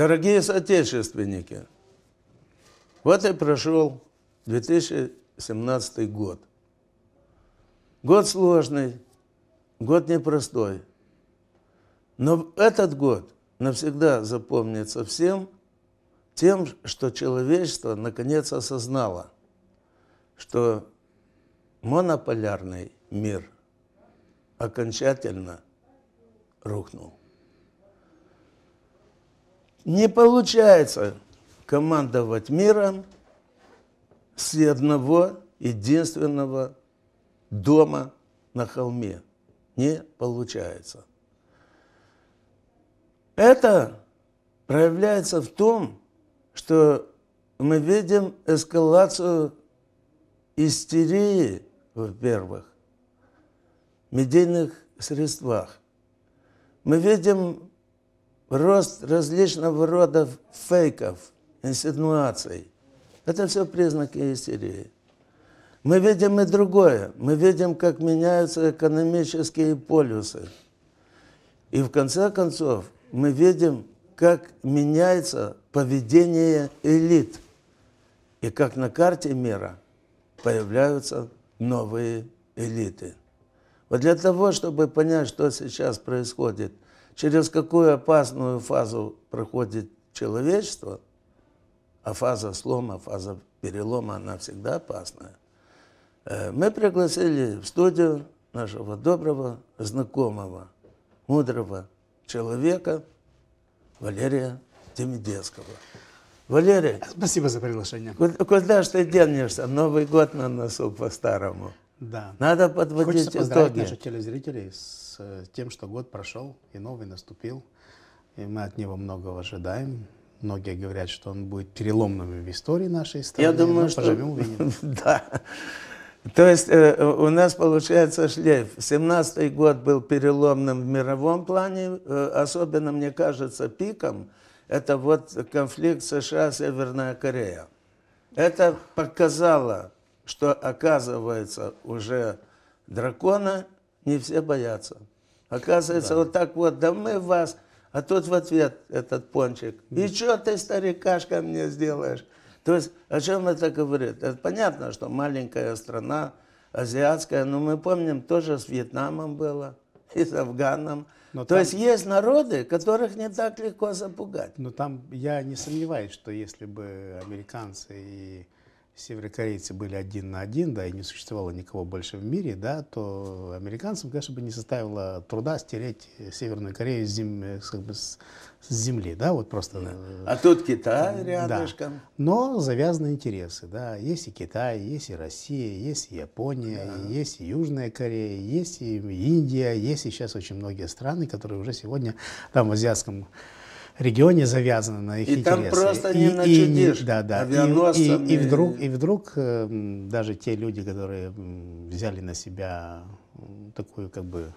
Дорогие соотечественники, вот и прошел 2017 год. Год сложный, год непростой. Но этот год навсегда запомнится всем тем, что человечество наконец осознало, что монополярный мир окончательно рухнул. Не получается командовать миром с одного единственного дома на холме. Не получается. Это проявляется в том, что мы видим эскалацию истерии, во-первых, в медийных средствах. Мы видим рост различного рода фейков, инсинуаций. Это все признаки истерии. Мы видим и другое. Мы видим, как меняются экономические полюсы. И в конце концов мы видим, как меняется поведение элит. И как на карте мира появляются новые элиты. Вот для того, чтобы понять, что сейчас происходит – через какую опасную фазу проходит человечество, а фаза слома, фаза перелома, она всегда опасная, э, мы пригласили в студию нашего доброго, знакомого, мудрого человека Валерия Демидецкого. Валерий. Спасибо за приглашение. Куда, куда ж ты денешься? Новый год на носу по-старому. Да. Надо подводить Хочется поздравить наших телезрителей с э, тем, что год прошел и новый наступил. И мы от него многого ожидаем. Многие говорят, что он будет переломным в истории нашей страны. Я думаю, что... Поживем, увидим. да. То есть э, у нас получается шлейф. 17-й год был переломным в мировом плане. Э, особенно, мне кажется, пиком это вот конфликт США-Северная Корея. Это показало что оказывается уже дракона не все боятся. Оказывается, да. вот так вот, да мы вас, а тут в ответ этот пончик. И что ты, старикашка, мне сделаешь? То есть, о чем это говорит? Это понятно, что маленькая страна, азиатская, но мы помним, тоже с Вьетнамом было, и с Афганом. Но То там... есть есть народы, которых не так легко запугать. Но там я не сомневаюсь, что если бы американцы и северокорейцы были один на один, да, и не существовало никого больше в мире, да, то американцам, конечно, бы не составило труда стереть Северную Корею с, зем... Э, как бы с... с земли, да, вот просто. Э, а тут Китай рядышком. Да. Но завязаны интересы, да, есть и Китай, есть и Россия, есть и Япония, да. есть и Южная Корея, есть и Индия, есть и сейчас очень многие страны, которые уже сегодня там в азиатском регионе завязано на их и интересы. И там просто не и, начудишь и, да, да. авианосцами. И, и, и, вдруг, и вдруг эм, даже те люди, которые взяли на себя такую как бы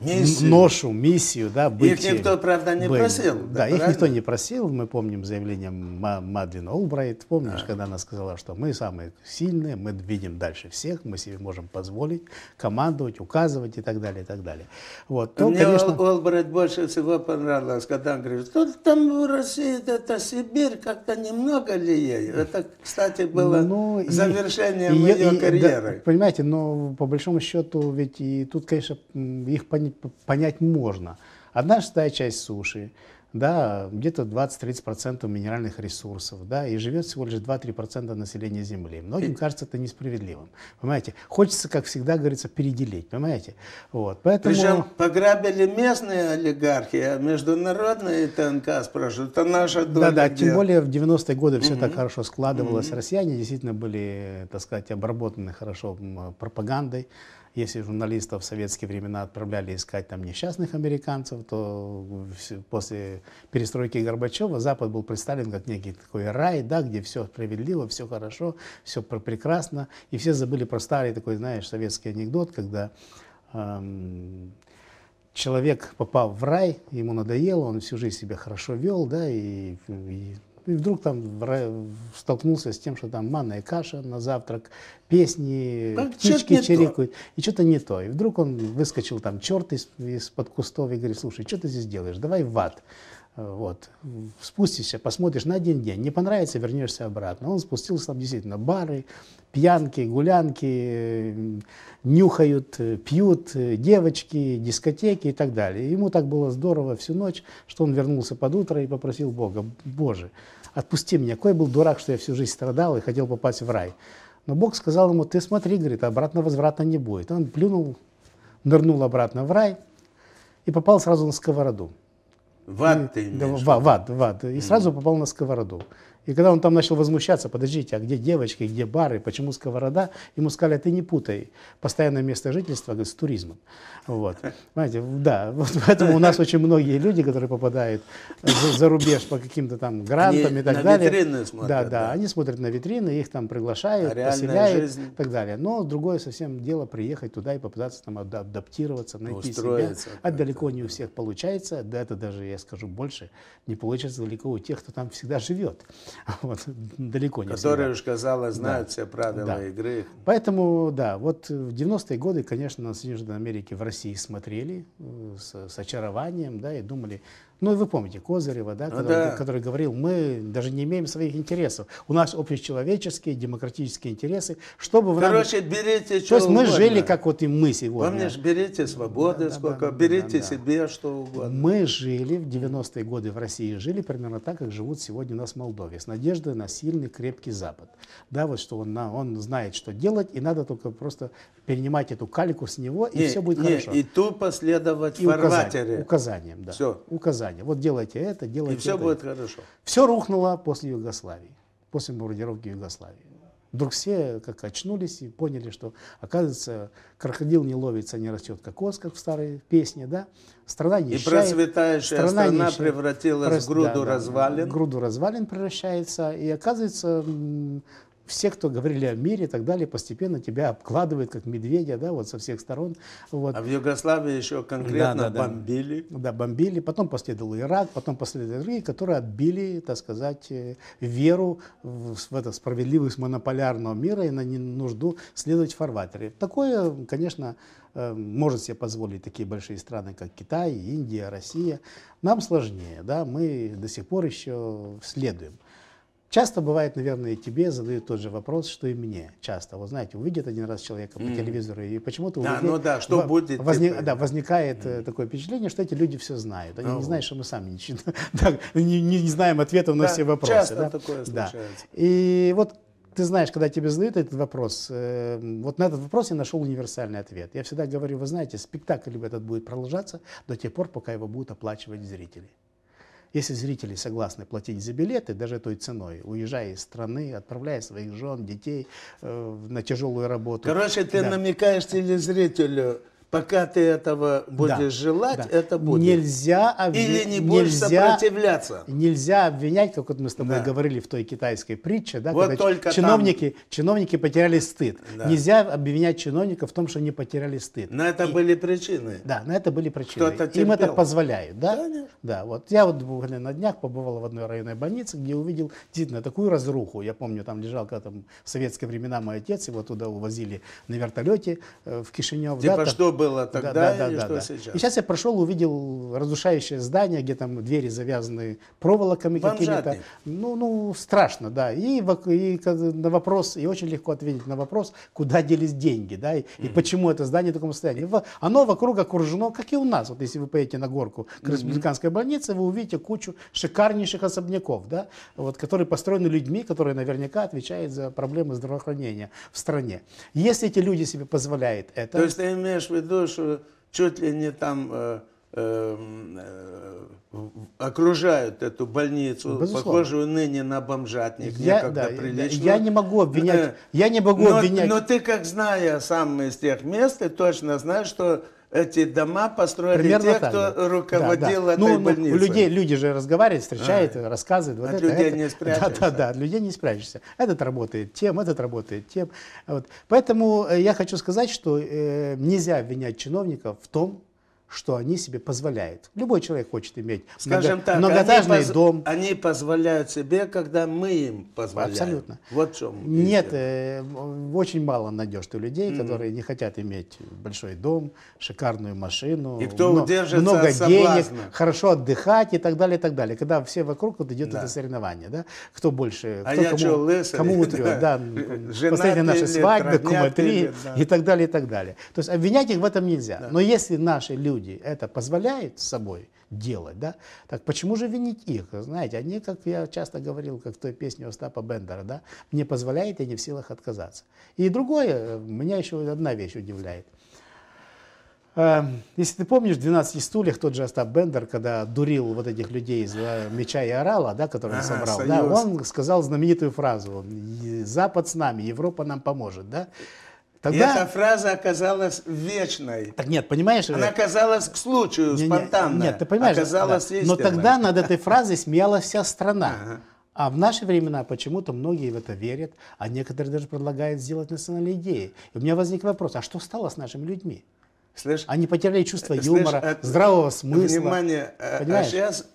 миссию. ношу, миссию, да, быть. Их никто, правда, не были. просил. Да, да их никто не просил. Мы помним заявление Мадлен Олбрайт, помнишь, а. когда она сказала, что мы самые сильные, мы видим дальше всех, мы себе можем позволить командовать, указывать и так далее, и так далее. Вот. То, ну, Мне конечно... Олбрайт больше всего понравилось, когда он говорит, что «Ну, там в России, это Сибирь, как-то немного ли ей? Это, кстати, было ну, завершением и, ее и, карьеры. Да, понимаете, но по большому счету ведь и тут, конечно, их понятно понять можно. Одна шестая часть суши, да, где-то 20-30% минеральных ресурсов, да, и живет всего лишь 2-3% населения Земли. Многим хм. кажется это несправедливым, понимаете. Хочется, как всегда говорится, переделить, понимаете. Вот, поэтому... Причем пограбили местные олигархи, а международные ТНК спрашивают, это наша доля. Да-да, тем более в 90-е годы все угу. так хорошо складывалось. Угу. Россияне действительно были, так сказать, обработаны хорошо пропагандой если журналистов в советские времена отправляли искать там несчастных американцев, то после перестройки Горбачева Запад был представлен как некий такой рай, да, где все справедливо, все хорошо, все прекрасно. И все забыли про старый такой, знаешь, советский анекдот, когда эм, человек попал в рай, ему надоело, он всю жизнь себя хорошо вел, да, и, и и вдруг там столкнулся с тем, что там манная каша на завтрак, песни, да, птички чирикают. И что-то не то. И вдруг он выскочил там черт из- из-под кустов и говорит, слушай, что ты здесь делаешь? Давай в ад. Э, вот. Спустишься, посмотришь на один день. Не понравится, вернешься обратно. Он спустился там действительно бары, пьянки, гулянки, нюхают, э, пьют, э, девочки, дискотеки и так далее. Ему так было здорово всю ночь, что он вернулся под утро и попросил Бога, Боже, отпусти меня. Какой я был дурак, что я всю жизнь страдал и хотел попасть в рай. Но Бог сказал ему, ты смотри, говорит, обратно возврата не будет. Он плюнул, нырнул обратно в рай и попал сразу на сковороду. В ад ты имеешь? в ад, в ад. И сразу попал на сковороду. И когда он там начал возмущаться, подождите, а где девочки, где бары, почему сковорода, ему сказали, «А ты не путай постоянное место жительства с туризмом. Вот. Понимаете, да, вот поэтому у нас очень многие люди, которые попадают за, за рубеж по каким-то там грантам они и так на далее. витрины смотрят. Да, да, да, они смотрят на витрины, их там приглашают, а поселяют жизнь. и так далее. Но другое совсем дело приехать туда и попытаться там адаптироваться, найти Устроиться, себя. А далеко не у всех получается, да это даже, я скажу больше, не получается далеко у тех, кто там всегда живет. Вот, далеко не Которые, уж казалось, знают да. все правила да. игры. Поэтому, да, вот в 90-е годы, конечно, на Соединенные Америки в России смотрели э, с, с очарованием, да, и думали, ну, вы помните Козырева, да, ну который, да. который говорил, мы даже не имеем своих интересов. У нас общечеловеческие, демократические интересы. Чтобы Короче, нам... берите что То есть мы угодно. жили, как вот и мы сегодня. Помнишь, берите свободы да, сколько, да, да, берите да, да. себе что угодно. Мы жили в 90-е годы в России, жили примерно так, как живут сегодня у нас в Молдове, с надеждой на сильный, крепкий Запад. Да, вот что он, он знает, что делать, и надо только просто перенимать эту калику с него, и не, все будет не, хорошо. И тупо следовать фарватере. Указанием, указанием, да. Все. Указанием указания. Вот делайте это, делайте это. И все это, будет хорошо. Все рухнуло после Югославии, после бомбардировки Югославии. Вдруг все как очнулись и поняли, что, оказывается, крокодил не ловится, не растет кокос, как в старой песне, да? Страна нищает. И процветающая страна, страна нищает, превратилась Про... в груду да, развалин. Да, груду развалин превращается, и оказывается, все, кто говорили о мире и так далее, постепенно тебя обкладывают, как медведя, да, вот со всех сторон. Вот. А в Югославии еще конкретно да, да, бомбили? Да. да, бомбили. Потом последовал Ирак, потом последовали другие, которые отбили, так сказать, э, веру в, в это справедливость монополярного мира и на нужду следовать фарватере. Такое, конечно, э, может себе позволить такие большие страны, как Китай, Индия, Россия. Нам сложнее, да, мы до сих пор еще следуем. Часто бывает, наверное, и тебе задают тот же вопрос, что и мне. Часто. Вот знаете, увидит один раз человека по телевизору, и почему-то да, людей, ну да, что будет, возник, типа... да, возникает mm. такое впечатление, что эти люди все знают. Они oh. не знают, что мы сами ничего, да, не, не, не знаем ответов на да, все вопросы. Часто да? такое да. случается. И вот ты знаешь, когда тебе задают этот вопрос, э, вот на этот вопрос я нашел универсальный ответ. Я всегда говорю, вы знаете, спектакль этот будет продолжаться до тех пор, пока его будут оплачивать зрители. Если зрители согласны платить за билеты, даже той ценой, уезжая из страны, отправляя своих жен, детей э, на тяжелую работу. Короче, ты да. намекаешь телезрителю, Пока ты этого будешь да, желать, да. это будет. Нельзя обвинять. Или не будешь нельзя, сопротивляться. Нельзя обвинять, как вот мы с тобой да. говорили в той китайской притче, да, вот когда чиновники, там... чиновники потеряли стыд. Да. Нельзя обвинять чиновника в том, что они потеряли стыд. На это И, были причины. Да, на это были причины. Им это позволяют, да? Конечно. Да, вот я вот буквально на днях побывал в одной районной больнице, где увидел действительно такую разруху. Я помню, там лежал когда там в советские времена мой отец, его туда увозили на вертолете э, в Кишинев. Типа да, что, было тогда да, да, и да, что да. сейчас. И сейчас я прошел, увидел разрушающее здание, где там двери завязаны проволоками какими-то. Ну, ну, страшно, да. И, и на вопрос, и очень легко ответить на вопрос, куда делись деньги, да, и, mm-hmm. и почему это здание в таком состоянии. Оно вокруг окружено, как и у нас. Вот если вы поедете на горку к республиканской больнице, вы увидите кучу шикарнейших особняков, да, вот, которые построены людьми, которые наверняка отвечают за проблемы здравоохранения в стране. Если эти люди себе позволяют это... То есть ты имеешь в виду что чуть ли не там э, э, э, окружают эту больницу, Безусловно. похожую ныне на бомжатник, я, некогда да, приличную. Я не могу обвинять, э, я не могу но, обвинять. Но ты, как зная сам из тех мест, ты точно знаешь, что эти дома построили Примерно те, так, кто да. руководил да, да. Ну, этой ну, больницей. Ну, людей, люди же разговаривают, а, встречают, а, рассказывают. Вот от это, людей это. не спрячешься. Да, да, да, от людей не спрячешься. Этот работает тем, этот работает тем. Вот. Поэтому э, я хочу сказать, что э, нельзя обвинять чиновников в том, что они себе позволяют. Любой человек хочет иметь Скажем много, так, многоэтажный они поз, дом. Они позволяют себе, когда мы им позволяем. Абсолютно. Вот в чем. Нет, э, очень мало найдешь ты людей, mm-hmm. которые не хотят иметь большой дом, шикарную машину, и кто но, много денег, хорошо отдыхать и так далее, и так далее. Когда все вокруг вот идет да. это соревнование, да? Кто больше, а кто я кому, что, кому утрет, да, Последняя наша свадьба, свадьбы, три и так далее, и так далее. То есть обвинять их в этом нельзя. Но если наши люди люди это позволяет с собой делать, да, так почему же винить их? Знаете, они, как я часто говорил, как в той песне Остапа Бендера, да, мне позволяет, я не в силах отказаться. И другое, э, меня еще одна вещь удивляет. Эм, если ты помнишь, в «12 стульях» тот же Остап Бендер, когда дурил вот этих людей из э, «Меча и орала», да, которые он ага, собрал, да, он сказал знаменитую фразу «Запад с нами, Европа нам поможет». Да? Тогда... И эта фраза оказалась вечной. Так нет, понимаешь? Она э, оказалась к случаю, не, спонтанно. Нет, ты понимаешь? Оказалась да. Но тогда над этой фразой смеялась вся страна. А в наши времена почему-то многие в это верят, а некоторые даже предлагают сделать национальные идеи. И у меня возник вопрос, а что стало с нашими людьми? Слышь, Они потеряли чувство э, юмора, от, э, здравого смысла. Внимание, а Понимаешь? а сейчас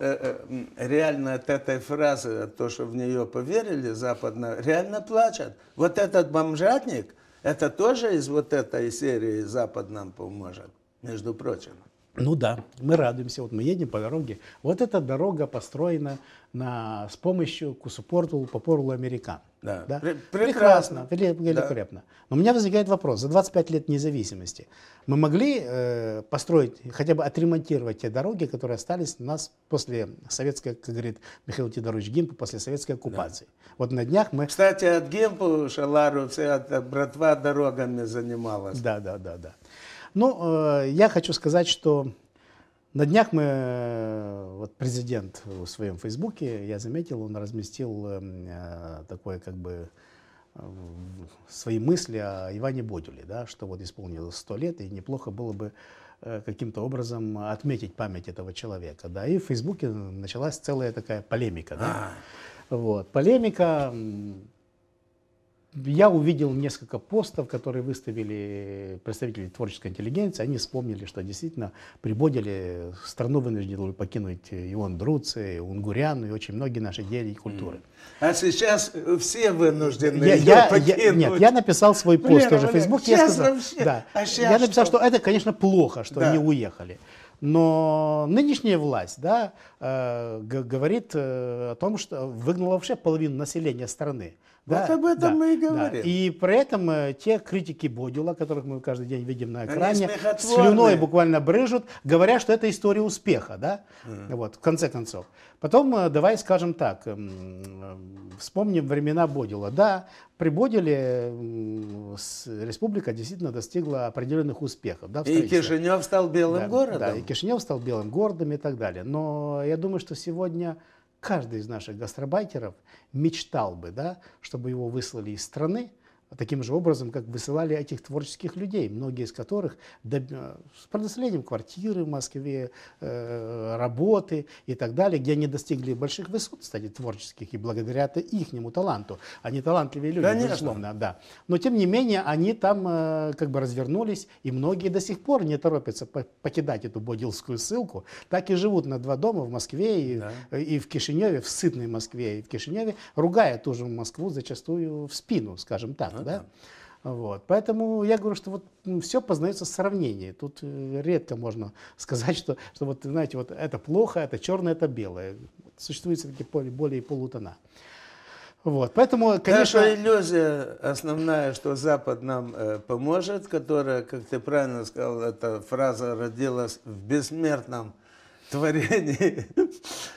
реально от этой фразы, от того, что в нее поверили западно, реально плачут. Вот этот бомжатник – это тоже из вот этой серии «Запад нам поможет», между прочим. Ну да, мы радуемся. Вот мы едем по дороге. Вот эта дорога построена на, с помощью Кусупорту, Попорлу Американ. Да. Да? Прекрасно. Прекрасно, великолепно. Да. Но у меня возникает вопрос. За 25 лет независимости мы могли э, построить, хотя бы отремонтировать те дороги, которые остались у нас после советской, как говорит Михаил Тидорович Гимпа, после советской оккупации. Да. Вот на днях мы... Кстати, от Гимпа Шалару вся эта братва дорогами занималась. Да, да, да, да. Ну, э, я хочу сказать, что на днях мы, э, вот президент в своем фейсбуке, я заметил, он разместил эм, э, такое как бы э, свои мысли о Иване Бодюле, да, что вот исполнилось 100 лет, и неплохо было бы э, каким-то образом отметить память этого человека. Да. И в фейсбуке началась целая такая полемика. Да. А -а -а. Вот. Полемика, я увидел несколько постов, которые выставили представители творческой интеллигенции. Они вспомнили, что действительно прибодили страну вынужден был покинуть и он и Унгурян, и очень многие наши и культуры. А сейчас э, все вынуждены я, ее я, покинуть. Я, нет, я написал свой пост Блин, тоже в Facebook. Я, сказал, вообще, да, а я написал, что? что это, конечно, плохо, что да. они уехали. Но нынешняя власть да, э, говорит э, о том, что выгнала вообще половину населения страны. Да, вот об этом да, мы и говорим. Да. И при этом э, те критики Бодила, которых мы каждый день видим на экране, слюной буквально брыжут, говоря, что это история успеха, да? Mm. Вот, в конце концов. Потом э, давай скажем так, эм, э, вспомним времена Бодила. Да, при Бодиле республика действительно достигла определенных успехов. Да, и Кишинев стал белым да, городом. Да, и Кишинев стал белым городом и так далее. Но я думаю, что сегодня каждый из наших гастробайтеров мечтал бы, да, чтобы его выслали из страны, а таким же образом, как высылали этих творческих людей, многие из которых э, с предоставлением квартиры в Москве, э, работы и так далее, где они достигли больших высот, кстати, творческих, и благодаря то ихнему таланту. Они талантливые люди, Конечно. безусловно, да. Но, тем не менее, они там э, как бы развернулись, и многие до сих пор не торопятся покидать эту бодилскую ссылку, так и живут на два дома в Москве и, да. и в Кишиневе, в сытной Москве и в Кишиневе, ругая ту же Москву зачастую в спину, скажем так. Да да? Вот. Поэтому я говорю, что вот все познается в сравнении. Тут э, редко можно сказать, что, что вот, знаете, вот это плохо, это черное, это белое. Существуют все-таки более полутона. Вот, поэтому, конечно... Наша иллюзия основная, что Запад нам э, поможет, которая, как ты правильно сказал, эта фраза родилась в бессмертном творении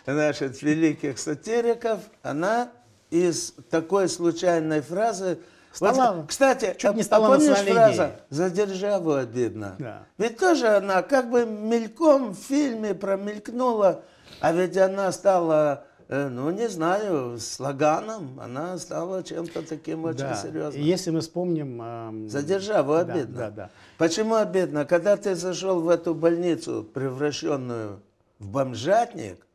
наших великих сатириков, она из такой случайной фразы Стала, Кстати, чуть не а стала помнишь фраза «За державу обидно»? Да. Ведь тоже она как бы мельком в фильме промелькнула, а ведь она стала, э, ну не знаю, слоганом, она стала чем-то таким очень да. серьезным. Если мы вспомним... Эм... «За державу обидно». Да, да, да. Почему обидно? Когда ты зашел в эту больницу, превращенную в бомжатник,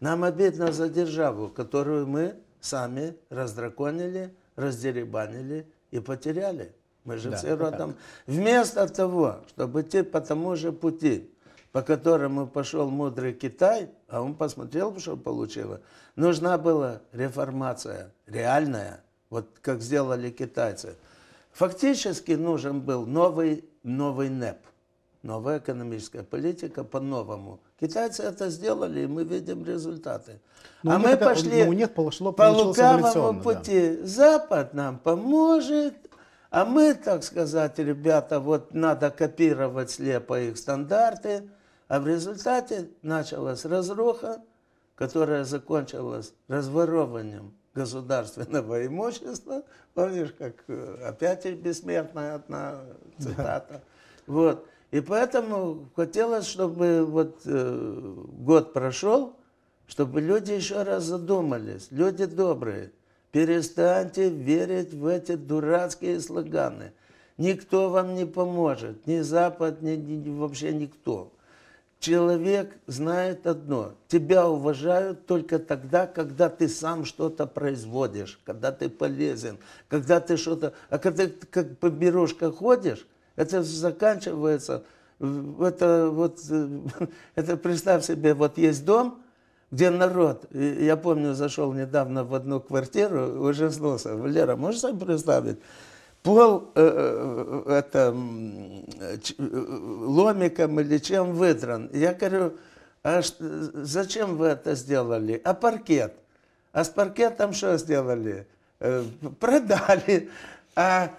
нам обидно за державу, которую мы сами раздраконили, раздеребанили и потеряли. Мы же да, все родом. Так. Вместо того, чтобы идти по тому же пути, по которому пошел мудрый Китай, а он посмотрел, что получилось, нужна была реформация реальная, вот как сделали китайцы. Фактически нужен был новый, новый НЭП – новая экономическая политика по-новому. Китайцы это сделали, и мы видим результаты. Но ну, а мы это, пошли ну, у них пошло, по лукавому пути. Да. Запад нам поможет, а мы, так сказать, ребята, вот надо копировать слепо их стандарты. А в результате началась разруха, которая закончилась разворованием государственного имущества. Помнишь, как э, опять бессмертная одна цитата. Да. Вот. И поэтому хотелось, чтобы вот э, год прошел, чтобы люди еще раз задумались, люди добрые, перестаньте верить в эти дурацкие слоганы. Никто вам не поможет, ни Запад, ни, ни вообще никто. Человек знает одно, тебя уважают только тогда, когда ты сам что-то производишь, когда ты полезен, когда ты что-то... А когда ты как по берушках ходишь, это заканчивается, это вот, это представь себе, вот есть дом, где народ, я помню, зашел недавно в одну квартиру, уже ужаснулся, Валера, можешь себе представить? Пол э, э, э это, э, ломиком или чем выдран. Я говорю, а зачем вы это сделали? А паркет? А с паркетом что сделали? Э, продали. А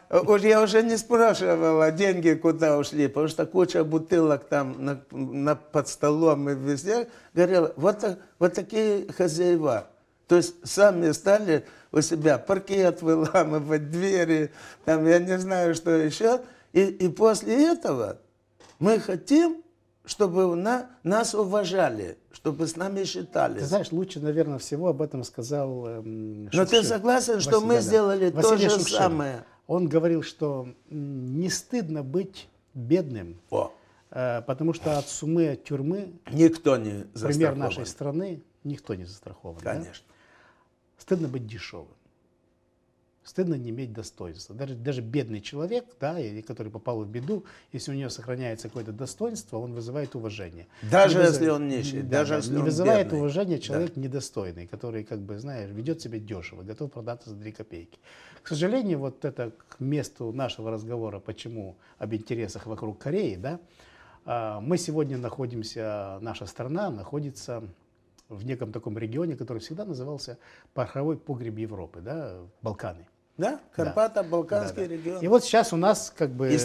я уже не спрашивала, деньги куда ушли, потому что куча бутылок там на, на, под столом и везде говорила, Вот, вот такие хозяева. То есть сами стали у себя паркет выламывать, двери, там я не знаю, что еще. И, и после этого мы хотим чтобы на, нас уважали, чтобы с нами считались. Ты знаешь, лучше, наверное, всего об этом сказал эм, Шукшин. Но ты согласен, Василий, что мы да. сделали Василий то же Шукшин. самое? Он говорил, что не стыдно быть бедным, О. Э, потому что от суммы от тюрьмы, никто не застрахован. пример нашей страны, никто не застрахован. Конечно. Да? Стыдно быть дешевым стыдно не иметь достоинства. Даже, даже бедный человек, да, который попал в беду, если у него сохраняется какое-то достоинство, он вызывает уважение. Даже не если выз... он нищий, да, даже если не он вызывает бедный. уважение человек да. недостойный, который, как бы, знаешь, ведет себя дешево, готов продаться за 3 копейки. К сожалению, вот это к месту нашего разговора, почему об интересах вокруг Кореи, да, а, мы сегодня находимся, наша страна находится в неком таком регионе, который всегда назывался пороховой погреб Европы, да, Балканы. Да, Карпата, Балканский да, да. регион. И вот сейчас у нас как бы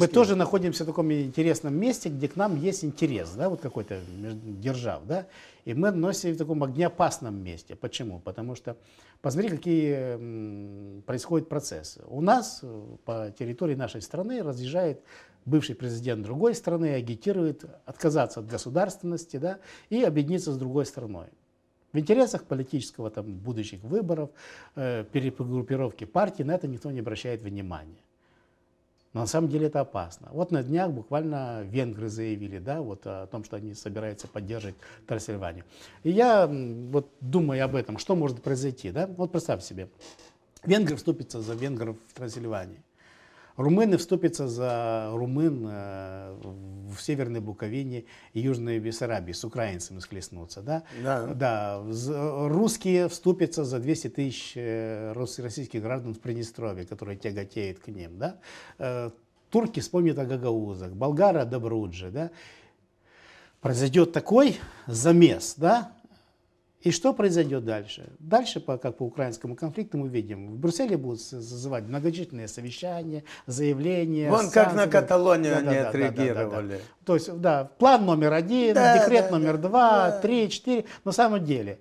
мы тоже находимся в таком интересном месте, где к нам есть интерес, да, вот какой-то держав, да, и мы носим в таком огнеопасном месте. Почему? Потому что посмотри, какие происходят процессы. У нас э, по территории нашей страны разъезжает бывший президент другой страны, агитирует отказаться от государственности, да, и объединиться с другой страной. В интересах политического там, будущих выборов, э, перегруппировки партии на это никто не обращает внимания. Но на самом деле это опасно. Вот на днях буквально венгры заявили да, вот о том, что они собираются поддерживать Трансильванию. И я вот думаю об этом, что может произойти. Да? Вот представь себе, венгры вступятся за венгров в Трансильвании. Румыны вступятся за румын э, в Северной Буковине и Южной Бессарабии, с украинцами схлестнутся. Да? Да. Да. Русские вступятся за 200 тысяч э, российских граждан в Приднестровье, которые тяготеют к ним. Да? Э, турки вспомнят о гагаузах, болгары о Добрудже. Да? Произойдет такой замес, да? И что произойдет дальше? Дальше, по, как по украинскому конфликту, мы видим, в Брюсселе будут созывать многочисленные совещания, заявления. Вон санкции. как на Каталонию да, они да, отреагировали. да, да, да. То есть, да, план номер один, да, декрет да, номер да, два, да. три, четыре. На самом деле,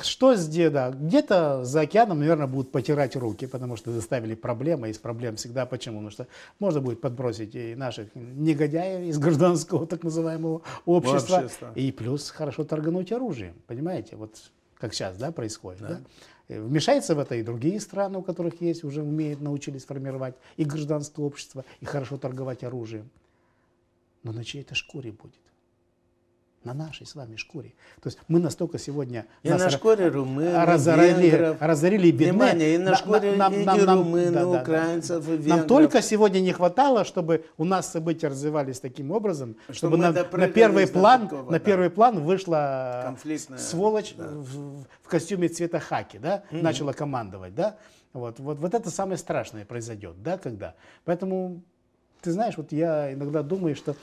что с деда? где-то за океаном, наверное, будут потирать руки, потому что доставили проблемы, из проблем всегда почему? Потому что можно будет подбросить и наших негодяев из гражданского так называемого общества, общество. и плюс хорошо торгануть оружием, понимаете, вот как сейчас, да, происходит, да. да? Э, Вмешаются в это и другие страны, у которых есть, уже умеют, научились формировать и гражданское общество, и хорошо торговать оружием. Но на чьей-то шкуре будет на нашей с вами шкуре. То есть мы настолько сегодня и нас на шкуре румын, разорили, венгров, разорили бедны. Внимание, и на шкуре нам, и нам, румын, да, да, украинцев, и венгров. Нам только сегодня не хватало, чтобы у нас события развивались таким образом, чтобы, чтобы на, на первый план, такого, на да. первый план вышла сволочь да. в, в костюме цвета хаки, да, mm-hmm. начала командовать, да. Вот, вот, вот это самое страшное произойдет, да, когда. Поэтому ты знаешь, вот я иногда думаю, что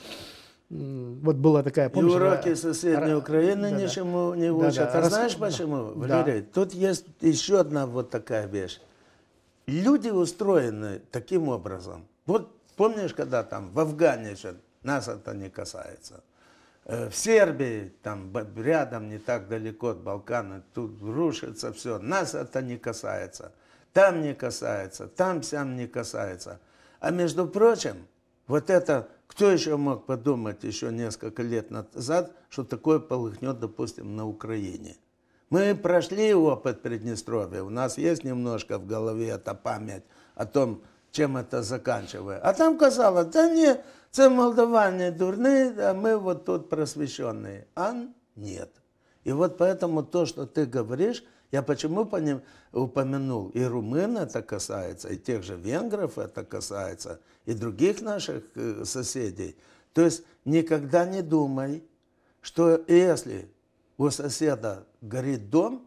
вот была такая, помнишь? И уроки э, соседней Украины да, ничему да, не учат. Да, а рас... знаешь почему, да. Тут есть еще одна вот такая вещь. Люди устроены таким образом. Вот помнишь, когда там в Афгане еще нас это не касается. Э, в Сербии, там рядом, не так далеко от Балкана, тут рушится все. Нас это не касается. Там не касается, там сям не касается. А между прочим, вот это кто еще мог подумать еще несколько лет назад, что такое полыхнет, допустим, на Украине? Мы прошли опыт Приднестровья, у нас есть немножко в голове эта память о том, чем это заканчивается. А там казалось, да не, это молдаване дурные, а мы вот тут просвещенные. А нет. И вот поэтому то, что ты говоришь, я почему по ним упомянул? И румын это касается, и тех же венгров это касается, и других наших э, соседей. То есть никогда не думай, что если у соседа горит дом,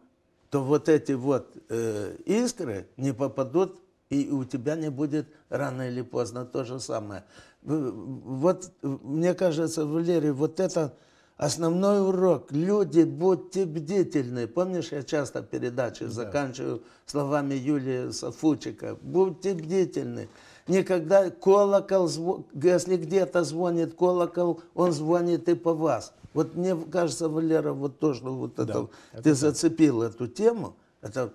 то вот эти вот э, искры не попадут, и у тебя не будет рано или поздно то же самое. Вот, мне кажется, Валерий, вот это Основной урок. Люди, будьте бдительны. Помнишь, я часто передачи да. заканчиваю словами Юлии Сафучика. Будьте бдительны. Никогда колокол, если где-то звонит колокол, он звонит и по вас. Вот мне кажется, Валера, вот то, что вот да, это, это ты так. зацепил эту тему, это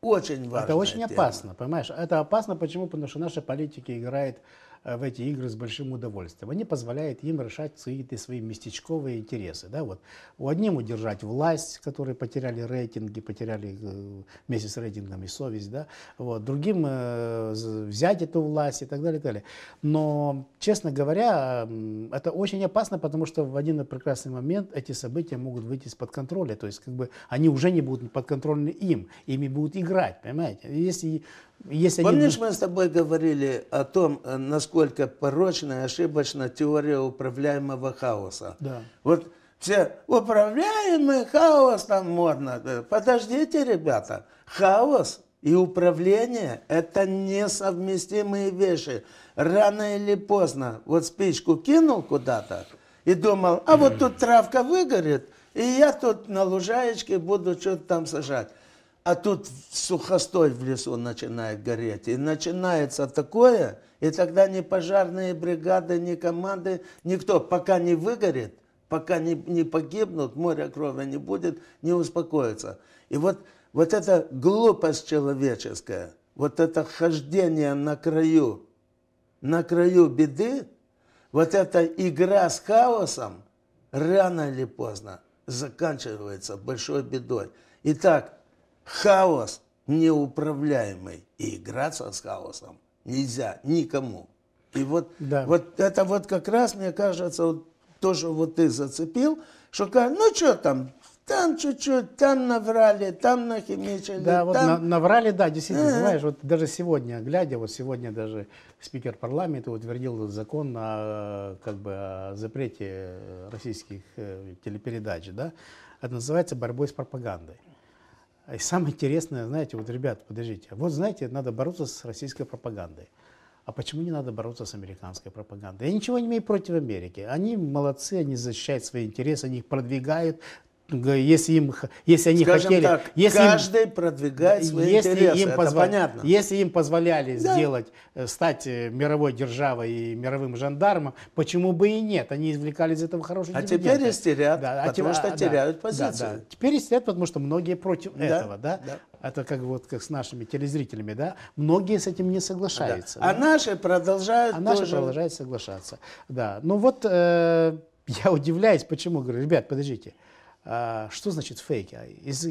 очень важно. Это очень тема. опасно, понимаешь? Это опасно, почему? Потому что наши политики играют Э, в эти игры с большим удовольствием. Они позволяют им решать какие свои местечковые интересы. Да, вот. У одним удержать власть, которые потеряли рейтинги, потеряли э, вместе с рейтингом и совесть, да, вот. другим э, взять эту власть и так далее, и так далее. Но, честно говоря, это очень опасно, потому что в один прекрасный момент эти события могут выйти из-под контроля, то есть как бы они уже не будут подконтрольны им, ими будут играть, понимаете? Если если Помнишь, они... мы с тобой говорили о том, э, насколько порочна и ошибочна теория управляемого хаоса? Да. Вот все управляемый хаос там модно. Э, подождите, ребята, хаос и управление – это несовместимые вещи. Рано или поздно вот спичку кинул куда-то и думал, а вот тут травка выгорит, и я тут на лужаечке буду что-то там сажать а тут сухостой в лесу начинает гореть. И начинается такое, и тогда ни пожарные бригады, ни команды, никто, пока не выгорит, пока не, не погибнут, море крови не будет, не успокоится. И вот, вот эта глупость человеческая, вот это хождение на краю, на краю беды, вот эта игра с хаосом, рано или поздно заканчивается большой бедой. Итак, Хаос неуправляемый. И играться с хаосом нельзя никому. И вот, да. вот это вот как раз, мне кажется, вот то, что вот ты зацепил, что ну что там, там чуть-чуть, там наврали, там нахимичили. Да, там... на, наврали, да, действительно, а -а -а. знаешь, вот даже сегодня, глядя, вот сегодня даже спикер парламента утвердил закон о, как бы, о запрете российских э, телепередач, да, это называется борьбой с пропагандой. А и самое интересное, знаете, вот, ребят, подождите, вот, знаете, надо бороться с российской пропагандой. А почему не надо бороться с американской пропагандой? Я ничего не имею против Америки. Они молодцы, они защищают свои интересы, они их продвигают, если им, если они Скажем хотели, так, если каждый им, продвигает свои если интересы, им позволя, понятно. Если им позволяли да. сделать, э, стать э, мировой державой и мировым жандармом, почему бы и нет? Они извлекали из этого хорошие а дивиденды. Теперь истерят, да, а потому а, что да, теряют позицию. Да, да. Теперь истерят, потому что многие против да, этого, да? да? Это как вот как с нашими телезрителями, да? Многие с этим не соглашаются. Да. А да? А наши продолжают. А наши тоже... продолжают соглашаться, да. Ну вот э, я удивляюсь, почему говорю, ребят, подождите. А, что значит фейки? А, из,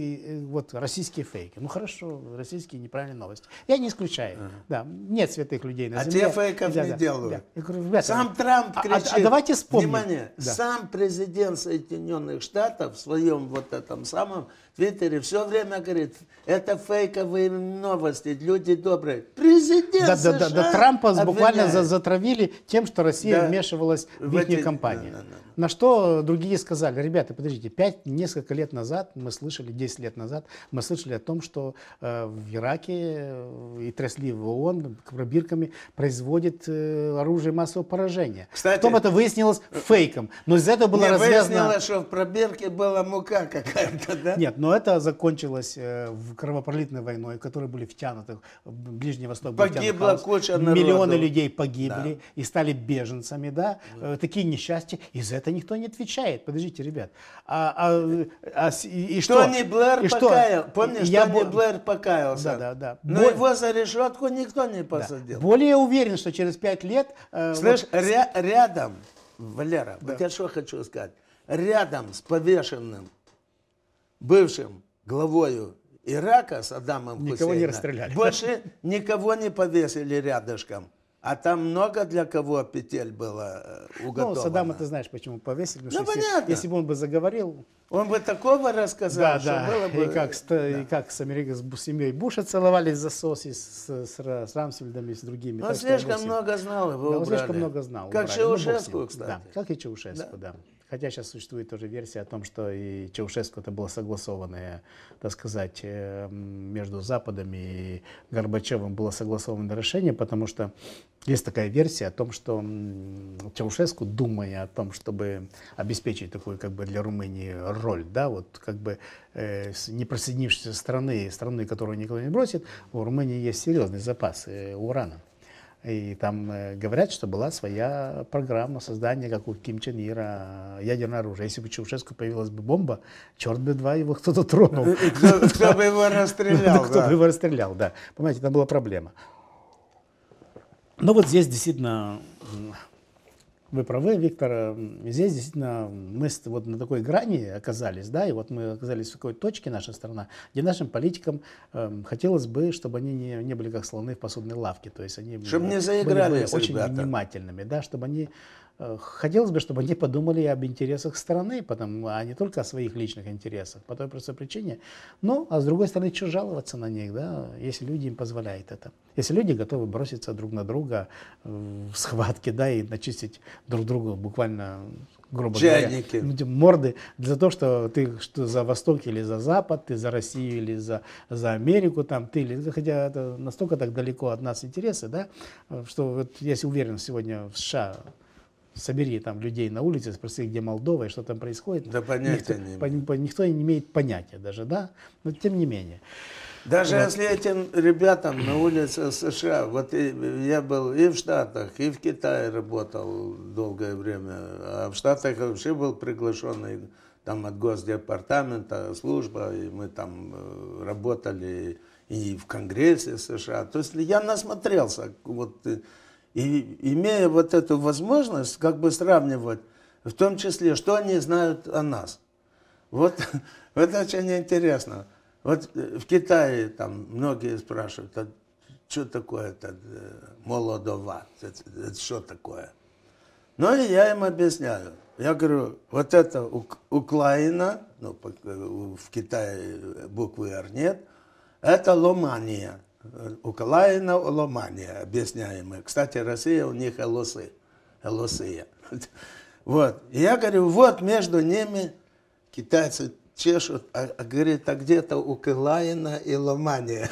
вот российские фейки. Ну хорошо, российские неправильные новости. Я не исключаю. Ага. Да, нет святых людей на а земле. А те фейков да, не да, делают. Да. Я говорю, ребята, сам Трамп кричит. А, а давайте вспомним. Внимание, да. сам президент Соединенных Штатов в своем вот этом самом Твиттере все время говорит, это фейковые новости, люди добрые. Президент да, США да, да, да. Трампа обвиняет. буквально за, затравили тем, что Россия да. вмешивалась в, в их эти... кампанию. Да, да, да. На что другие сказали, ребята, подождите, пять, несколько лет назад мы слышали, 10 лет назад, мы слышали о том, что э, в Ираке э, и трясли в ООН пробирками производит э, оружие массового поражения. Кстати, Потом это выяснилось фейком, но из-за этого было развязано... Выяснилось, что в пробирке была мука какая-то, да? Нет, но это закончилось э, в кровопролитной войной, в которой были втянуты, Ближний Восток Погибло втянут, куча народу. Миллионы людей погибли да. и стали беженцами, да, да. Э, такие несчастья, и за это никто не отвечает. Подождите, ребят. А, а, а, и, что? Тони Блэр и покаял, помнишь, Я Тони бо... Блэр покаялся? Да, да, да. Но Боль... его за решетку никто не посадил. Да. Более уверен, что через пять лет... Э, Слышь, вот... ря- рядом, Валера, да. вот я что хочу сказать. Рядом с повешенным бывшим главою Ирака Саддамом никого Хусейна, не расстреляли. больше никого не повесили рядышком. А там много для кого петель было э, ну, уготовано. Ну, Саддама ты знаешь, почему повесили. ну, что понятно. Если, если бы он бы заговорил... Он бы такого рассказал, да, что да. было бы... И как, да. и как с, Америкой, с семьей Буша целовались за соси, с, с, с Рамсфельдом и с другими. Он так, слишком много знал, его да, убрали. Он слишком много знал, Как убрали. Ну, Чаушеску, ну, кстати. Да, как и Чаушеску, да. да. Хотя сейчас существует тоже версия о том, что и Чаушеску это было согласованное, э, так сказать, э, между Западом и Горбачевым было согласованное решение, потому что есть такая версия о том, что Чаушеску, думая о том, чтобы обеспечить такую как бы для Румынии роль, да, вот как бы э, не присоединившейся страны, страны, которую никто не бросит, у Румынии есть серьезный запас э, урана. И там э, говорят, что была своя программа создания, как у Ким Чен Ира, э, ядерное оружие. Если бы у Чаушеску появилась бы бомба, черт бы два его кто-то тронул. Э, кто бы его расстрелял. Кто бы его расстрелял, да. Понимаете, там была проблема. Но ну вот здесь действительно вы правы, Виктор. Здесь действительно мы вот на такой грани оказались, да, и вот мы оказались в такой точке, наша страна, где нашим политикам э, хотелось бы, чтобы они не, не были как слоны в посудной лавке, то есть они чтобы были, не заиграли были очень ребята. внимательными, да, чтобы они Э, хотелось бы, чтобы они подумали об интересах страны, потому, а не только о своих личных интересах, по той простой причине. Ну, а с другой стороны, что жаловаться на них, да, если люди им позволяют это. Если люди готовы броситься друг на друга в схватке, да, и начистить друг друга буквально грубо Джайники. говоря, морды для того, что ты что за Восток или за Запад, ты за Россию или за, за Америку, там, ты или, хотя это настолько так далеко от нас интересы, да, что вот я уверен, сегодня в США собери там людей на улице, спроси, где Молдова и что там происходит. Да понятия никто, не имеет. Никто не имеет понятия даже, да? Но тем не менее. Даже вот. если этим ребятам на улице США, вот я был и в Штатах, и в Китае работал долгое время, а в Штатах вообще был приглашенный там от Госдепартамента служба, и мы там э, работали и в Конгрессе США. То есть я насмотрелся, вот э, и имея вот эту возможность, как бы сравнивать, в том числе, что они знают о нас. Вот это очень интересно. Вот э, в Китае там многие спрашивают, а что такое э, это молодова, это, что такое? Ну и я им объясняю. Я говорю, вот это Украина, ну, э, в Китае буквы R нет, это Ломания – Э, Уколаина Ломания, объясняем мы. Кстати, Россия у них Элосы. Элосия. Вот. И я говорю, вот между ними китайцы чешут, а, а говорит, а где-то у Кылаина и Ломания.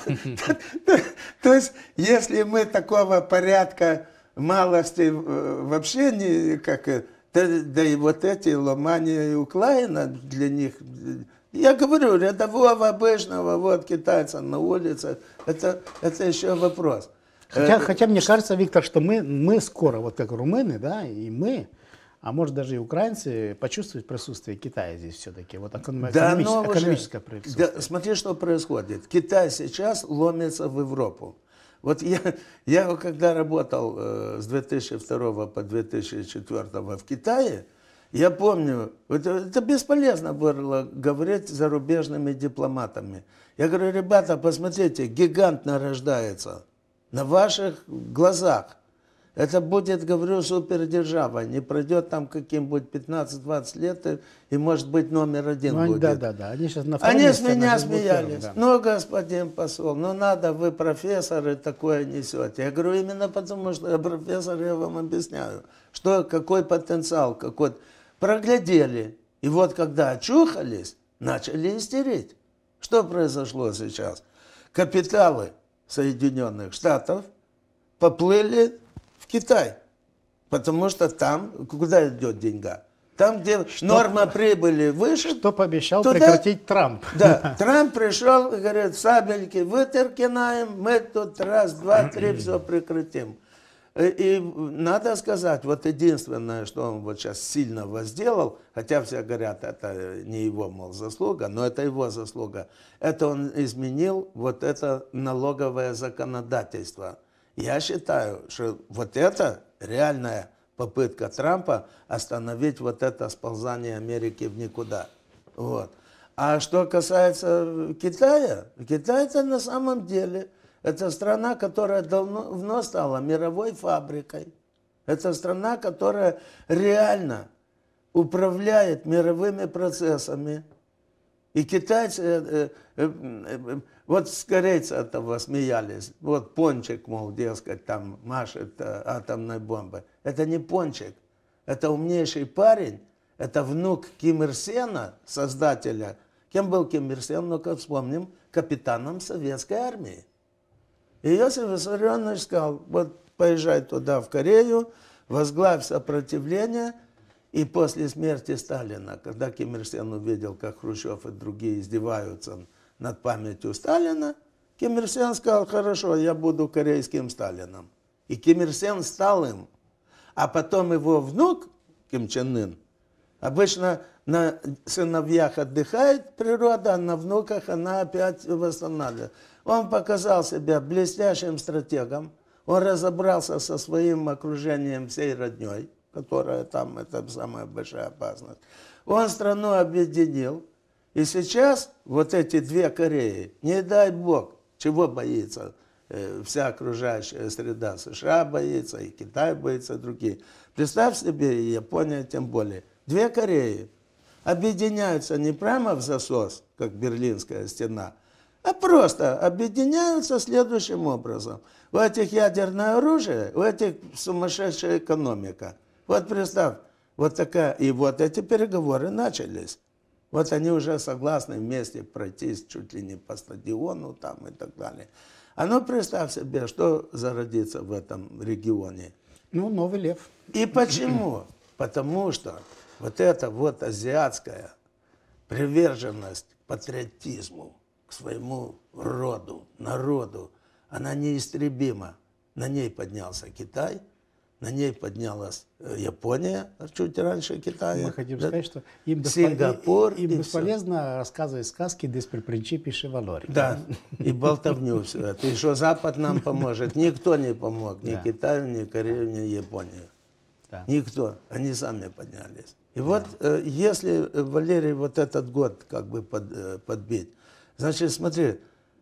То есть, если мы такого порядка малости э, вообще не как... Э, да, да и вот эти Ломания и Уклаина для них я говорю, рядового обычного вот китайца на улице, это, это еще вопрос. Хотя, это... хотя мне кажется, Виктор, что мы, мы скоро, вот как румыны, да, и мы, а может даже и украинцы почувствуют присутствие Китая здесь все-таки, вот экономи- да, экономи- но экономическое присутствие. Да, смотри, что происходит. Китай сейчас ломится в Европу. Вот я, я когда работал э, с 2002 по 2004 в Китае, я помню, это, это бесполезно было говорить с зарубежными дипломатами. Я говорю, ребята, посмотрите, гигант нарождается на ваших глазах. Это будет, говорю, супердержава. Не пройдет там каким-нибудь 15-20 лет, и, и, может быть, номер один ну, будет. Да, да, да. Они сейчас на Они с меня смеялись. Первым, да. Ну, господин посол, ну надо, вы профессоры такое несете. Я говорю, именно потому что я профессор, я вам объясняю, что, какой потенциал, какой... -то проглядели, и вот когда очухались, начали истерить. Что произошло сейчас? Капиталы Соединенных Штатов поплыли в Китай, потому что там, куда идет деньга? Там, где что, норма прибыли выше. Что пообещал туда, прекратить Трамп. Да, Трамп пришел и говорит, сабельки вытыркинаем, мы тут раз, два, три все прекратим. Э, и надо сказать, вот единственное, что он вот сейчас сильно возделал, хотя все говорят, это не его, мол, заслуга, но это его заслуга, это он изменил вот это налоговое законодательство. Я считаю, что вот это реальная попытка Трампа остановить вот это сползание Америки в никуда. Вот. А что касается Китая, Китай это на самом деле – это страна, которая давно стала мировой фабрикой. Это страна, которая реально управляет мировыми процессами. И китайцы, э, э, э, вот с корейцы этого смеялись. Вот пончик, мол, дескать, там машет атомной бомбой. Это не пончик. Это умнейший парень. Это внук Ким Ир Сена, создателя. Кем был Ким Ир Сен? Ну-ка вспомним. Капитаном советской армии. И Иосиф Виссарионович сказал, вот поезжай туда, в Корею, возглавь сопротивление, и после смерти Сталина, когда Ким Ир Сен увидел, как Хрущев и другие издеваются над памятью Сталина, Ким Ир Сен сказал, хорошо, я буду корейским Сталином. И Ким Ир Сен стал им. А потом его внук, Ким Чен Ын, обычно на сыновьях отдыхает природа, а на внуках она опять восстанавливается. Он показал себя блестящим стратегом. Он разобрался со своим окружением, всей родней, которая там, это самая большая опасность. Он страну объединил. И сейчас вот эти две Кореи, не дай бог, чего боится э, вся окружающая среда. США боится, и Китай боится, и другие. Представь себе, и Япония тем более. Две Кореи объединяются не прямо в засос, как Берлинская стена – а просто объединяются следующим образом. У этих ядерное оружие, у этих сумасшедшая экономика. Вот представь, вот такая, и вот эти переговоры начались. Вот они уже согласны вместе пройтись чуть ли не по стадиону там и так далее. А ну представь себе, что зародится в этом регионе. Ну, новый лев. И почему? Потому что вот эта вот азиатская приверженность патриотизму, к своему роду, народу. Она неистребима. На ней поднялся Китай, на ней поднялась э, Япония, чуть раньше Китая. Мы хотим сказать, что им, Сингапур, им, им бесполезно все. рассказывать сказки без принципе валори. Да, и болтовню все это. И что Запад нам поможет. Никто не помог, ни да. Китаю, ни Корею, ни Японию. Да. Никто. Они сами поднялись. И да. вот э, если э, Валерий вот этот год как бы под, подбить, Значит, смотри,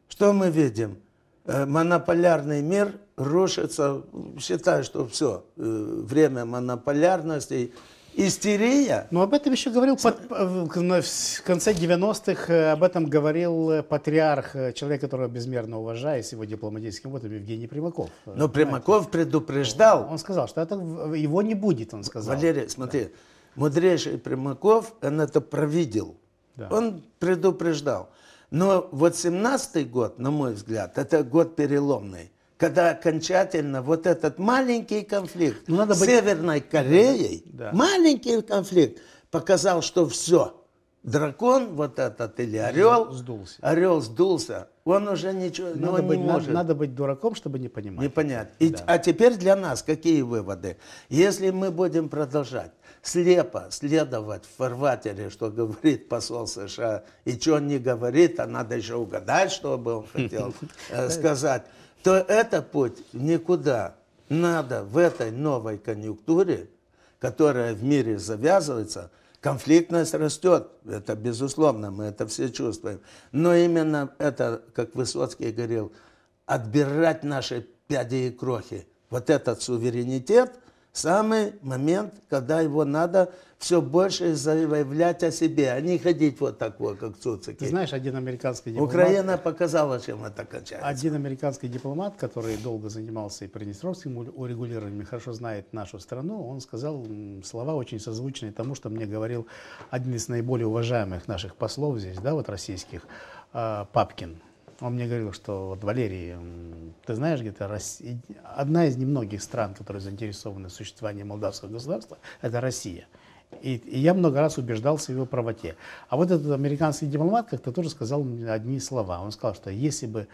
что мы видим? Э, монополярный мир рушится, считаю, что все, э, время монополярности, истерия. Ну об этом еще говорил под, э, в конце 90-х, об этом говорил патриарх, человек, которого безмерно уважаю с его дипломатическим вот Евгений Примаков. Но Примаков предупреждал. Он сказал, что это, его не будет, он сказал. Валерий, смотри, да. мудрейший Примаков, он это провидел. Да. Он предупреждал. Но вот 17 год, на мой взгляд, это год переломный, когда окончательно вот этот маленький конфликт ну, надо с быть... Северной Кореей, да. маленький конфликт показал, что все, дракон вот этот или орел, сдулся. орел сдулся, он уже ничего, надо ну, он быть, не может. Надо, надо быть дураком, чтобы не понимать. Не понять. И, да. А теперь для нас какие выводы? Если мы будем продолжать слепо следовать в фарватере, что говорит посол США, и что он не говорит, а надо еще угадать, что бы он хотел э, сказать, то это путь никуда. Надо в этой новой конъюнктуре, которая в мире завязывается, конфликтность растет, это безусловно, мы это все чувствуем. Но именно это, как Высоцкий говорил, отбирать наши пяди и крохи. Вот этот суверенитет – Самый момент, когда его надо все больше заявлять о себе, а не ходить вот так вот, как цуцики. Ты знаешь, один американский дипломат... Украина показала, чем это кончается. Один американский дипломат, который долго занимался и приднестровским урегулированием, и хорошо знает нашу страну, он сказал слова очень созвучные тому, что мне говорил один из наиболее уважаемых наших послов здесь, да, вот российских, а, Папкин. Он мне говорил, что вот, Валерий, ты знаешь, говорит, Россия, одна из немногих стран, которые заинтересованы в существовании молдавского государства, это Россия. И, и я много раз убеждался в его правоте. А вот этот американский дипломат как-то тоже сказал мне одни слова. Он сказал, что если бы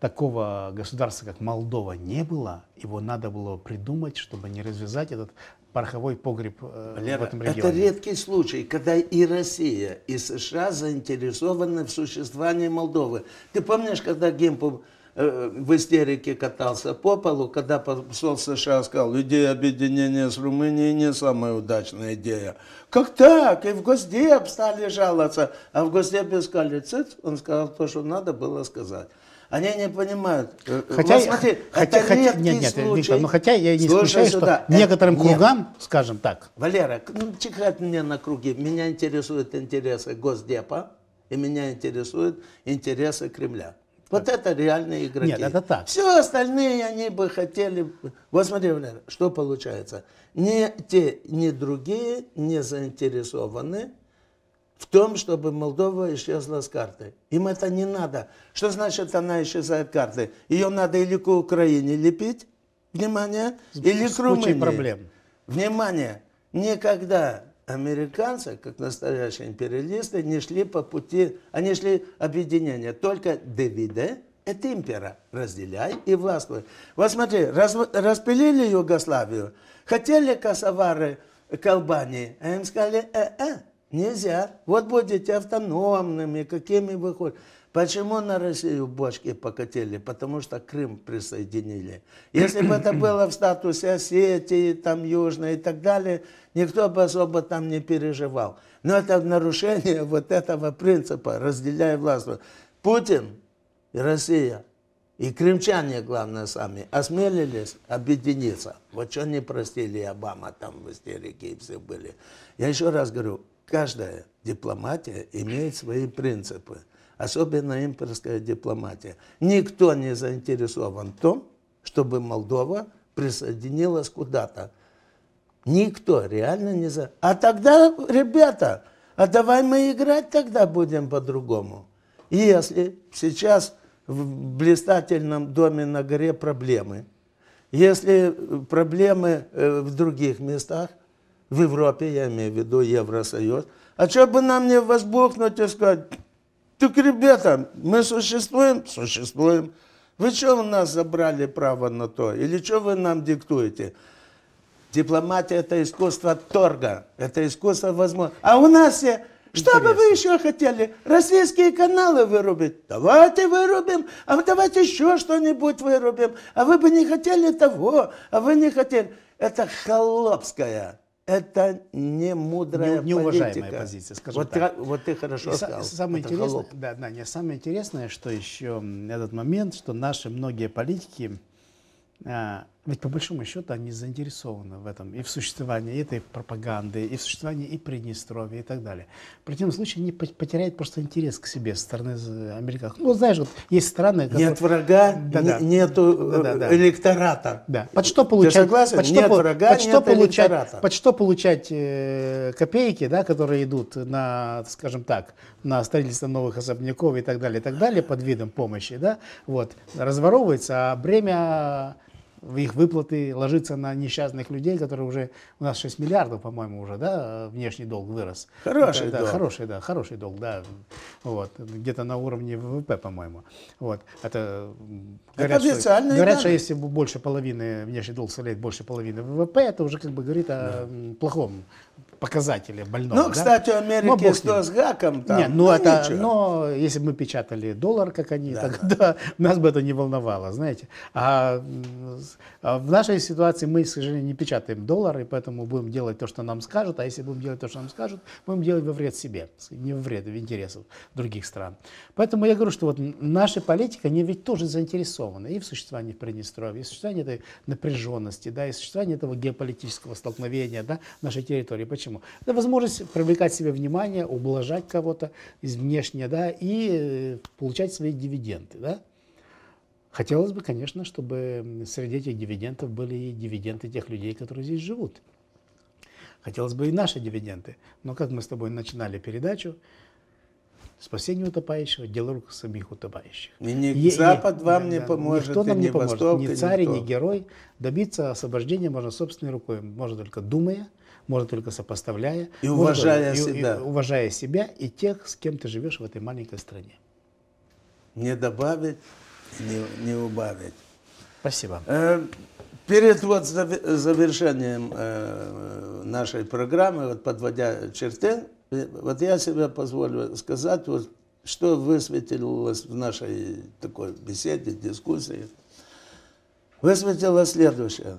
такого государства, как Молдова, не было. Его надо было придумать, чтобы не развязать этот пороховой погреб э, Лера, в этом регионе. Это редкий случай, когда и Россия, и США заинтересованы в существовании Молдовы. Ты помнишь, когда Гимпов э, в истерике катался по полу, когда посол США сказал, идея объединения с Румынией не самая удачная идея. Как так? И в Госдеп стали жаловаться. А в Госдепе сказали, он сказал то, что надо было сказать. Они не понимают. Э, э, хотя, вот смотри, хотя, это хотя, нет, нет, случай. Миша, ну, но хотя я не Слушай исключаю, что это, некоторым нет. кругам, скажем так. Валера, ну, чихать мне на круги. Меня интересуют интересы Госдепа, и меня интересуют интересы Кремля. Вот так. это реальные игроки. Нет, это так. Все остальные они бы хотели... Вот смотри, Валера, что получается. Ни те, ни другие не заинтересованы в том, чтобы Молдова исчезла с карты. Им это не надо. Что значит она исчезает с карты? Ее надо или к Украине лепить, внимание, с, или с к Румынии. проблем. Внимание, никогда американцы, как настоящие империалисты, не шли по пути, они шли объединения. Только Давиде, это импера. Разделяй и властвуй. Вот смотри, раз, распилили Югославию, хотели косовары к Албании, а им сказали, э-э, Нельзя. Вот будете автономными, какими вы хотите. Почему на Россию бочки покатили? Потому что Крым присоединили. Если бы это было в статусе Осетии, там Южной и так далее, никто бы особо там не переживал. Но это нарушение вот этого принципа, разделяя власть. Путин и Россия, и крымчане, главное, сами, осмелились объединиться. Вот что не простили Обама, там в истерике и все были. Я еще раз говорю, Каждая дипломатия имеет свои принципы, особенно имперская дипломатия. Никто не заинтересован в том, чтобы Молдова присоединилась куда-то. Никто реально не за. А тогда, ребята, а давай мы играть тогда будем по-другому. Если сейчас в блистательном доме на горе проблемы, если проблемы э, в других местах, в Европе, я имею в виду Евросоюз, а что бы нам не возбухнуть и сказать, так, ребята, мы существуем? Существуем. Вы что у нас забрали право на то? Или что вы нам диктуете? Дипломатия – это искусство торга, это искусство возможностей. А у нас все, что бы вы еще хотели? Российские каналы вырубить? Давайте вырубим, а давайте еще что-нибудь вырубим. А вы бы не хотели того, а вы не хотели. Это холопская это не мудрая не, неуважаемая политика. позиция, скажем вот, так. Ты, вот ты хорошо и сказал. Самое интересное, да, да, не, самое интересное, что еще этот момент, что наши многие политики а, ведь по большому счету они заинтересованы в этом, и в существовании этой пропаганды, и в существовании и Приднестровья, и так далее. В противном случае они потеряют просто интерес к себе со стороны американцев. Ну, знаешь, вот есть страны... Которые... Нет врага, да, да. нету да, да, да. электората. Да. Под что получать... Ты согласен? Под что, нет врага, под что нет получать, электората. Под что получать э, копейки, да, которые идут на, скажем так, на строительство новых особняков и так далее, и так далее, под видом помощи, да, вот, разворовывается, а бремя их выплаты ложится на несчастных людей, которые уже, у нас 6 миллиардов, по-моему, уже, да, внешний долг вырос. Хороший это, долг. Да, хороший, да, хороший долг, да, вот, где-то на уровне ВВП, по-моему, вот, это, говорят, это что, говорят, что если больше половины, внешний долг составляет больше половины ВВП, это уже как бы говорит о да. плохом показатели больного. Ну, да? кстати, у Америки ну, что с гаком там. Нет, ну, ну это, ничего. но если бы мы печатали доллар, как они, да, тогда да. нас бы это не волновало, знаете. А, а в нашей ситуации мы, к сожалению, не печатаем доллар, и поэтому будем делать то, что нам скажут, а если будем делать то, что нам скажут, будем делать во вред себе, не во вред в интересах других стран. Поэтому я говорю, что вот наши политики, они ведь тоже заинтересованы и в существовании Приднестровья, и в существовании этой напряженности, да, и в существовании этого геополитического столкновения да, нашей территории. Почему? Почему? Это возможность привлекать себе внимание, ублажать кого-то из внешне, да, и э, получать свои дивиденды, да. Хотелось бы, конечно, чтобы среди этих дивидендов были и дивиденды тех людей, которые здесь живут. Хотелось бы и наши дивиденды. Но как мы с тобой начинали передачу, спасение утопающего – дело рук самих утопающих. И ни и, Запад и, вам не поможет, никто нам не поможет, Восток, ни царь, никто. ни герой. Добиться освобождения можно собственной рукой, можно только думая, можно только сопоставляя. И уважая можно, себя. И, и, уважая себя и тех, с кем ты живешь в этой маленькой стране. Не добавить, не, не убавить. Спасибо. Э, перед вот завершением э, нашей программы, вот подводя черты, э, вот я себе позволю сказать, вот, что высветилось в нашей такой беседе, дискуссии. Высветилось следующее.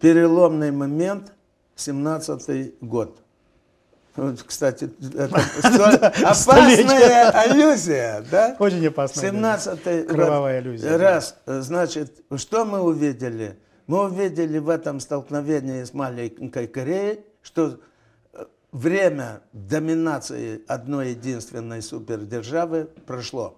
Переломный момент – 17 год. кстати, это опасная аллюзия, да? Очень опасная. 17 Кровавая аллюзия. Раз, значит, что мы увидели? Мы увидели в этом столкновении с маленькой Кореей, что э, время доминации одной единственной супердержавы прошло.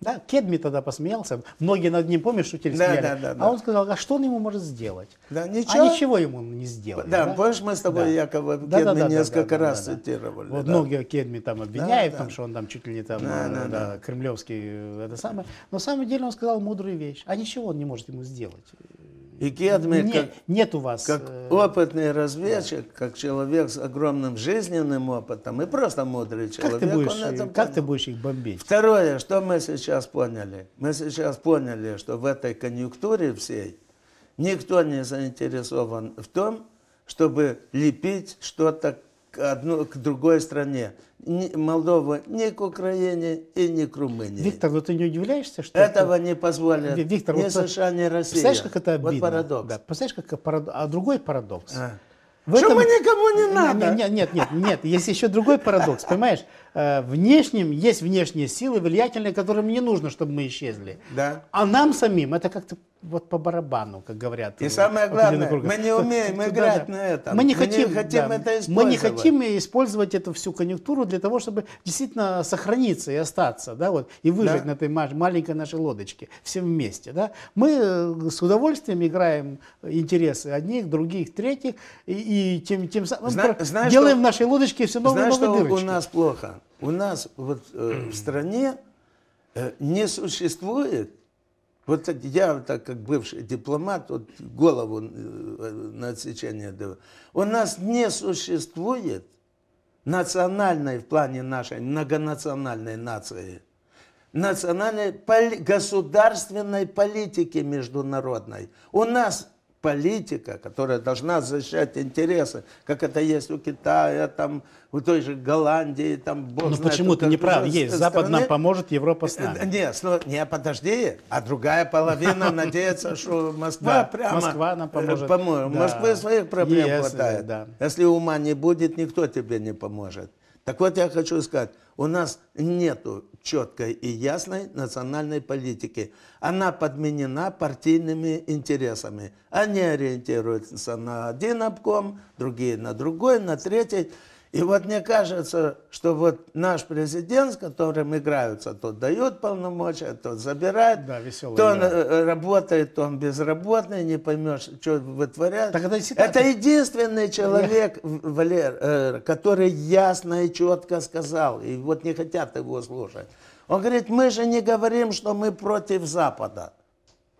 Да, Кедми тогда посмеялся, многие над ним, помнишь, шутили, да, смеяли. Да, да, да. А он сказал, а что он ему может сделать? Да, «А ничего. А ничего ему не сделали. Да, да? помнишь, мы с тобой, да. якобы, да, Кедми да, да, несколько да, раз да, цитировали. Вот да. многие Кедми там обвиняют, да, потому да. что он там чуть ли не там, да, э, да, да, да. кремлевский, э, это самое. Но на самом деле он сказал мудрую вещь, а ничего он не может ему сделать. И Кедми, Не, как, нет у вас. как э, опытный разведчик, да. как человек с огромным жизненным опытом и просто мудрый человек, как ты будешь, он это понял. ты будешь их бомбить? Второе, что мы сейчас поняли? Мы сейчас поняли, что в этой конъюнктуре всей никто не заинтересован в том, чтобы лепить что-то к, одну, к другой стране. Молдовы ни к Украине и ни к Румынии. Виктор, вот ты не удивляешься, что... Этого это... не позволят Виктор, ни вот США, ни Россия. Представляешь, как это обидно? Вот парадокс. Да, представляешь, как парадокс. А другой парадокс. А. В Чего этом... никому не надо? Нет, нет, нет, нет, есть еще другой парадокс, понимаешь? Э, внешним есть внешние силы влиятельные, которым не нужно, чтобы мы исчезли. Да. А нам самим это как-то вот по барабану, как говорят. И э, самое главное, мы не умеем играть на этом. Мы не мы хотим, не хотим да, это использовать. Мы не хотим использовать эту всю конъюнктуру для того, чтобы действительно сохраниться и остаться, да, вот, и выжить да. на этой маленькой нашей лодочке, все вместе, да. Мы э, с удовольствием играем интересы одних, других, третьих, и, и тем, тем самым Зна- знаешь, делаем что, в нашей лодочке все новые и новые что дырочки. у нас плохо? У нас вот э, в стране э, не существует, вот я так как бывший дипломат, вот голову э, на отсечение даю, у нас не существует национальной в плане нашей многонациональной нации, национальной поли, государственной политики международной. У нас политика, которая должна защищать интересы, как это есть у Китая, там, у той же Голландии, там, бог Но знает, почему ты не Есть, страны. Запад нам поможет, Европа с э, э, нами. Нет, ну, не, подожди, а другая половина надеется, что Москва прямо... Москва нам э, поможет. У Москвы своих проблем хватает. Если ума не будет, никто тебе не поможет. Так вот я хочу сказать, у нас нет четкой и ясной национальной политики. Она подменена партийными интересами. Они ориентируются на один обком, другие на другой, на третий. И вот мне кажется, что вот наш президент, с которым играются, тот дает полномочия, тот забирает, да, веселый, то он да. Э, э, работает, то он безработный, не поймешь, что вытворяет. Так это, всегда, это единственный человек, я... Валер, э, который ясно и четко сказал, и вот не хотят его слушать. Он говорит, мы же не говорим, что мы против Запада.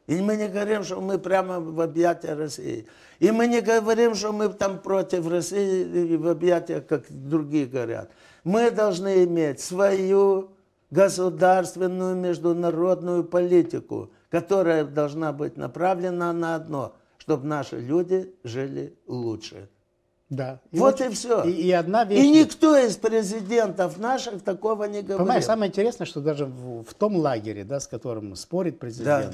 И мы не говорим, что мы прямо в объятия России. И мы не говорим, что мы там против России и в объятиях, как другие говорят. Мы должны иметь свою государственную международную политику, которая должна быть направлена на одно, чтобы наши люди жили лучше. Да. И вот, вот и все. И, и одна вещь. И никто из президентов наших такого не говорил. Понимаешь, самое интересное, что даже в, в том лагере, да, с которым спорит президент, да.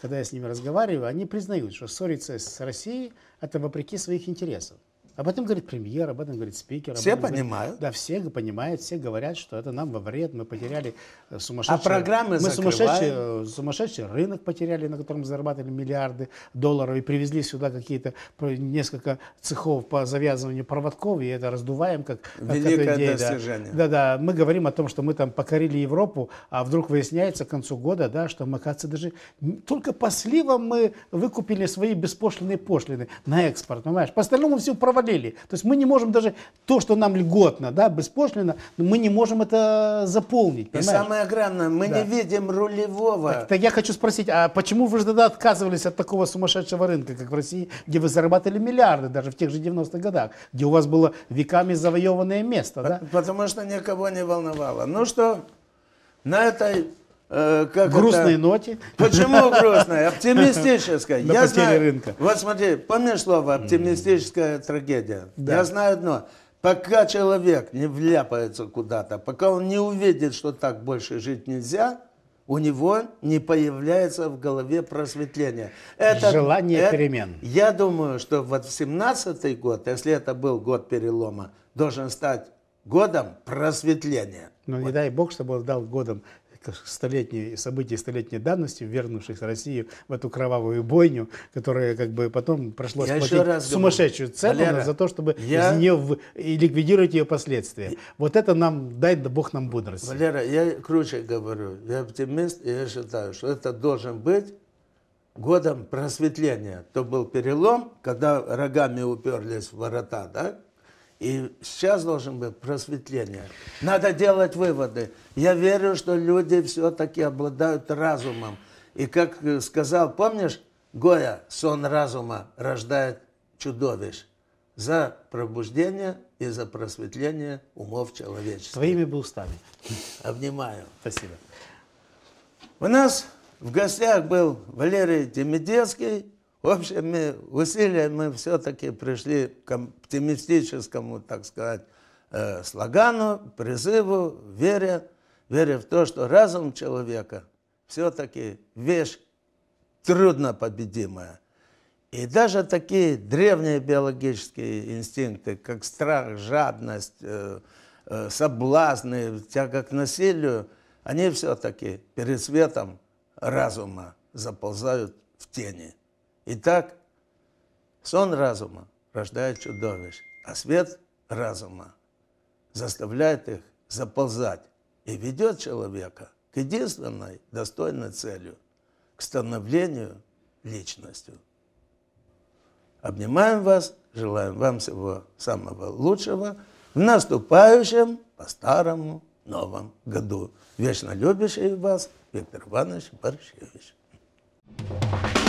когда я с ними разговариваю, они признают, что ссориться с Россией это вопреки своих интересов. Об этом говорит премьер, об этом говорит спикер. Все этом понимают. Говорит, да, все понимают, все говорят, что это нам во вред, мы потеряли э, сумасшедшие... А программы Мы сумасшедший, э, сумасшедший рынок потеряли, на котором зарабатывали миллиарды долларов и привезли сюда какие-то несколько цехов по завязыванию проводков, и это раздуваем как... Великое как идея, достижение. Да. да, мы говорим о том, что мы там покорили Европу, а вдруг выясняется к концу года, да, что мы, кажется, даже только по сливам мы выкупили свои беспошлинные пошлины на экспорт, понимаешь? По остальному все провалили параллели. То есть мы не можем даже то, что нам льготно, да, беспошлино, мы не можем это заполнить. Понимаешь? И самое главное, мы да. не видим рулевого. Так, так я хочу спросить, а почему вы же тогда отказывались от такого сумасшедшего рынка, как в России, где вы зарабатывали миллиарды даже в тех же 90-х годах, где у вас было веками завоеванное место, да? Потому что никого не волновало. Ну что, на этой Э, как грустной это? ноте. Почему грустная? Оптимистическая. Я знаю, рынка. Вот смотри, помнишь слово оптимистическая трагедия? Да. Я знаю одно. Пока человек не вляпается куда-то, пока он не увидит, что так больше жить нельзя, у него не появляется в голове просветление. Это, Желание это, перемен. Я думаю, что вот в 17-й год, если это был год перелома, должен стать годом просветления. Ну, вот. не дай бог, чтобы он дал годом столетние, события, столетней давности, вернувших Россию в эту кровавую бойню, которая как бы потом пришлось я платить раз сумасшедшую говорю, цену за то, чтобы я... из нее в... и ликвидировать ее последствия. Вот это нам, дай да Бог нам мудрости. Валера, я круче говорю, я оптимист, и я считаю, что это должен быть годом просветления. То был перелом, когда рогами уперлись в ворота, да? И сейчас должен быть просветление. Надо делать выводы. Я верю, что люди все-таки обладают разумом. И как э, сказал, помнишь, Гоя, сон разума рождает чудовищ за пробуждение и за просветление умов человечества. Твоими бы устами. Обнимаю. Спасибо. У нас в гостях был Валерий Демидецкий, в общем, мы усилием мы все-таки пришли к оптимистическому, так сказать, э, слогану, призыву, веря, веря в то, что разум человека все-таки вещь труднопобедимая, И даже такие древние биологические инстинкты, как страх, жадность, э, э, соблазны, тяга к насилию, они все-таки перед светом разума заползают в тени. Итак, сон разума рождает чудовищ, а свет разума заставляет их заползать и ведет человека к единственной достойной целью – к становлению личностью. Обнимаем вас, желаем вам всего самого лучшего в наступающем по старому Новом году. Вечно любящий вас Виктор Иванович Борщевич. Thank you.